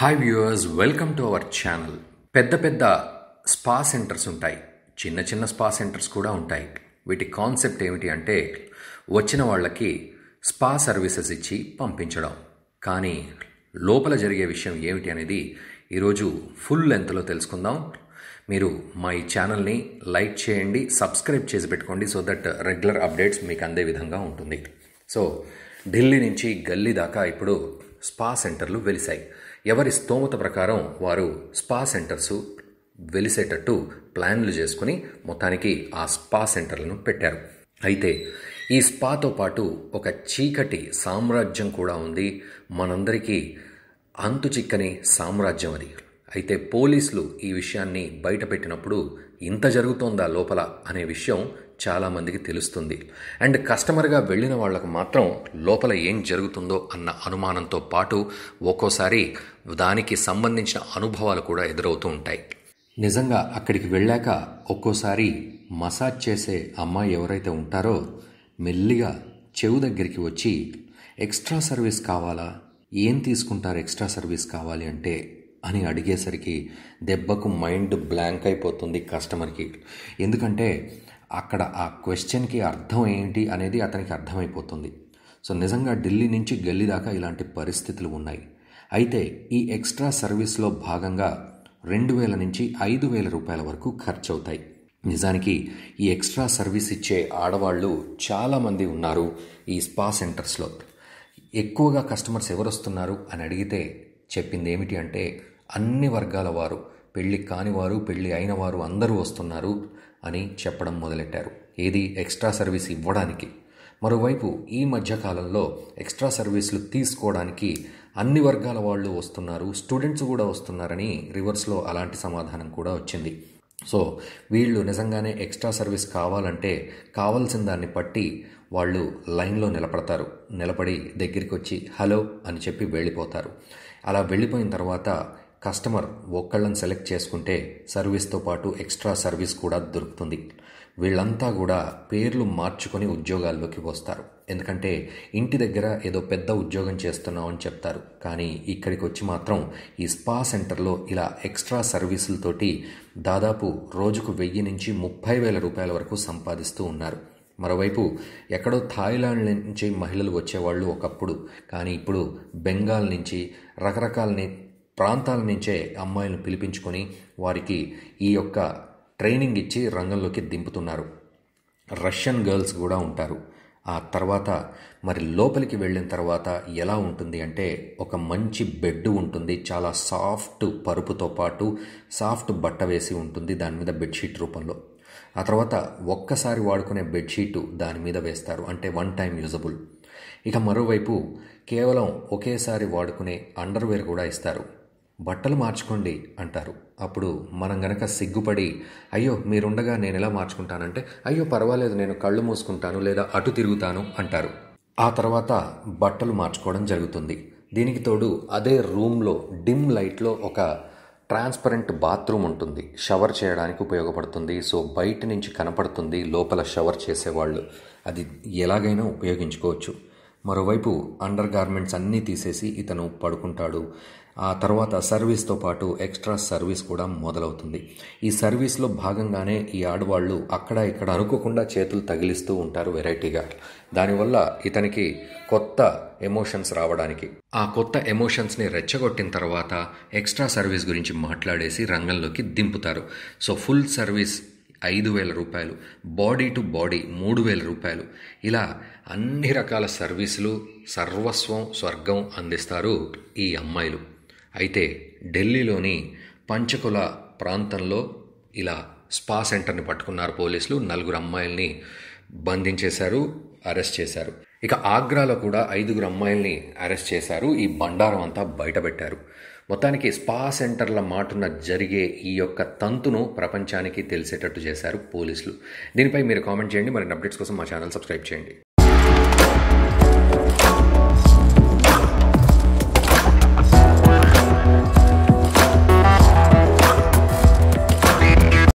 hi viewers welcome to our channel పెద్ద పెద్ద spa centres ఉంటాయి చిన్న చిన్న స్పా సెంటర్స్ కూడా ఉంటాయి వీటి కాన్సెప్ట్ ఏమిటి అంటే వచ్చిన వాళ్ళకి స్పా సర్వీసెస్ ఇచ్చి పంపించడం కానీ లోపల జరిగే విషయం ఏమిటి అనేది ఈరోజు ఫుల్ లెంత్లో తెలుసుకుందాం మీరు మా ఈ ఛానల్ని లైక్ చేయండి సబ్స్క్రైబ్ చేసి పెట్టుకోండి సో దట్ రెగ్యులర్ అప్డేట్స్ మీకు అందే విధంగా ఉంటుంది సో ఢిల్లీ నుంచి గల్లీ దాకా ఇప్పుడు స్పా సెంటర్లు వెలిశాయి ఎవరి స్తోమత ప్రకారం వారు స్పా సెంటర్సు వెలిసేటట్టు ప్లాన్లు చేసుకుని మొత్తానికి ఆ స్పా సెంటర్లను పెట్టారు అయితే ఈ స్పాతో పాటు ఒక చీకటి సామ్రాజ్యం కూడా ఉంది మనందరికీ అంతు చిక్కని సామ్రాజ్యం అది అయితే పోలీసులు ఈ విషయాన్ని బయటపెట్టినప్పుడు ఇంత జరుగుతోందా లోపల అనే విషయం చాలామందికి తెలుస్తుంది అండ్ కస్టమర్గా వెళ్ళిన వాళ్ళకు మాత్రం లోపల ఏం జరుగుతుందో అన్న అనుమానంతో పాటు ఒక్కోసారి దానికి సంబంధించిన అనుభవాలు కూడా ఎదురవుతూ ఉంటాయి నిజంగా అక్కడికి వెళ్ళాక ఒక్కోసారి మసాజ్ చేసే అమ్మాయి ఎవరైతే ఉంటారో మెల్లిగా చెవు దగ్గరికి వచ్చి ఎక్స్ట్రా సర్వీస్ కావాలా ఏం తీసుకుంటారు ఎక్స్ట్రా సర్వీస్ కావాలి అంటే అని అడిగేసరికి దెబ్బకు మైండ్ బ్లాంక్ అయిపోతుంది కస్టమర్కి ఎందుకంటే అక్కడ ఆ క్వశ్చన్కి అర్థం ఏంటి అనేది అతనికి అర్థమైపోతుంది సో నిజంగా ఢిల్లీ నుంచి గల్లీ దాకా ఇలాంటి పరిస్థితులు ఉన్నాయి అయితే ఈ ఎక్స్ట్రా సర్వీస్లో భాగంగా రెండు వేల నుంచి ఐదు వేల రూపాయల వరకు ఖర్చు అవుతాయి నిజానికి ఈ ఎక్స్ట్రా సర్వీస్ ఇచ్చే ఆడవాళ్ళు చాలామంది ఉన్నారు ఈ స్పా సెంటర్స్లో ఎక్కువగా కస్టమర్స్ ఎవరు వస్తున్నారు అని అడిగితే చెప్పింది ఏమిటి అంటే అన్ని వర్గాల వారు పెళ్ళి కానివారు పెళ్ళి అయిన వారు అందరూ వస్తున్నారు అని చెప్పడం మొదలెట్టారు ఏది ఎక్స్ట్రా సర్వీస్ ఇవ్వడానికి మరోవైపు ఈ మధ్యకాలంలో ఎక్స్ట్రా సర్వీసులు తీసుకోవడానికి అన్ని వర్గాల వాళ్ళు వస్తున్నారు స్టూడెంట్స్ కూడా వస్తున్నారని రివర్స్లో అలాంటి సమాధానం కూడా వచ్చింది సో వీళ్ళు నిజంగానే ఎక్స్ట్రా సర్వీస్ కావాలంటే కావాల్సిన దాన్ని పట్టి వాళ్ళు లైన్లో నిలబడతారు నిలబడి దగ్గరికి వచ్చి హలో అని చెప్పి వెళ్ళిపోతారు అలా వెళ్ళిపోయిన తర్వాత కస్టమర్ ఒక్కళ్ళని సెలెక్ట్ చేసుకుంటే సర్వీస్తో పాటు ఎక్స్ట్రా సర్వీస్ కూడా దొరుకుతుంది వీళ్ళంతా కూడా పేర్లు మార్చుకొని ఉద్యోగాల్లోకి వస్తారు ఎందుకంటే ఇంటి దగ్గర ఏదో పెద్ద ఉద్యోగం చేస్తున్నావు అని చెప్తారు కానీ ఇక్కడికి వచ్చి మాత్రం ఈ స్పా సెంటర్లో ఇలా ఎక్స్ట్రా సర్వీసులతోటి దాదాపు రోజుకు వెయ్యి నుంచి ముప్పై వేల రూపాయల వరకు సంపాదిస్తూ ఉన్నారు మరోవైపు ఎక్కడో థాయిలాండ్ నుంచి మహిళలు వచ్చేవాళ్ళు ఒకప్పుడు కానీ ఇప్పుడు బెంగాల్ నుంచి రకరకాల ప్రాంతాల నుంచే అమ్మాయిలను పిలిపించుకొని వారికి ఈ యొక్క ట్రైనింగ్ ఇచ్చి రంగంలోకి దింపుతున్నారు రష్యన్ గర్ల్స్ కూడా ఉంటారు ఆ తర్వాత మరి లోపలికి వెళ్ళిన తర్వాత ఎలా ఉంటుంది అంటే ఒక మంచి బెడ్ ఉంటుంది చాలా సాఫ్ట్ పరుపుతో పాటు సాఫ్ట్ బట్ట వేసి ఉంటుంది దాని మీద బెడ్షీట్ రూపంలో ఆ తర్వాత ఒక్కసారి వాడుకునే బెడ్షీటు దాని మీద వేస్తారు అంటే వన్ టైం యూజబుల్ ఇక మరోవైపు కేవలం ఒకేసారి వాడుకునే అండర్వేర్ కూడా ఇస్తారు బట్టలు మార్చుకోండి అంటారు అప్పుడు మనం గనక సిగ్గుపడి అయ్యో మీరుండగా నేను ఎలా మార్చుకుంటానంటే అయ్యో పర్వాలేదు నేను కళ్ళు మూసుకుంటాను లేదా అటు తిరుగుతాను అంటారు ఆ తర్వాత బట్టలు మార్చుకోవడం జరుగుతుంది దీనికి తోడు అదే రూమ్లో డిమ్ లైట్లో ఒక ట్రాన్స్పరెంట్ బాత్రూమ్ ఉంటుంది షవర్ చేయడానికి ఉపయోగపడుతుంది సో బయట నుంచి కనపడుతుంది లోపల షవర్ చేసేవాళ్ళు అది ఎలాగైనా ఉపయోగించుకోవచ్చు మరోవైపు అండర్ గార్మెంట్స్ అన్నీ తీసేసి ఇతను పడుకుంటాడు ఆ తర్వాత సర్వీస్తో పాటు ఎక్స్ట్రా సర్వీస్ కూడా మొదలవుతుంది ఈ సర్వీస్లో భాగంగానే ఈ ఆడవాళ్ళు అక్కడ ఇక్కడ అనుకోకుండా చేతులు తగిలిస్తూ ఉంటారు వెరైటీగా దానివల్ల ఇతనికి కొత్త ఎమోషన్స్ రావడానికి ఆ కొత్త ఎమోషన్స్ని రెచ్చగొట్టిన తర్వాత ఎక్స్ట్రా సర్వీస్ గురించి మాట్లాడేసి రంగంలోకి దింపుతారు సో ఫుల్ సర్వీస్ ఐదు వేల రూపాయలు బాడీ టు బాడీ మూడు వేల రూపాయలు ఇలా అన్ని రకాల సర్వీసులు సర్వస్వం స్వర్గం అందిస్తారు ఈ అమ్మాయిలు అయితే ఢిల్లీలోని పంచకుల ప్రాంతంలో ఇలా స్పా సెంటర్ని పట్టుకున్నారు పోలీసులు నలుగురు అమ్మాయిల్ని బంధించేశారు అరెస్ట్ చేశారు ఇక ఆగ్రాలో కూడా ఐదుగురు అమ్మాయిల్ని అరెస్ట్ చేశారు ఈ బండారం అంతా బయటపెట్టారు మొత్తానికి స్పా సెంటర్ల మాటున జరిగే ఈ యొక్క తంతును ప్రపంచానికి తెలిసేటట్టు చేశారు పోలీసులు దీనిపై మీరు కామెంట్ చేయండి మరిన్ని అప్డేట్స్ కోసం మా ఛానల్ సబ్స్క్రైబ్ చేయండి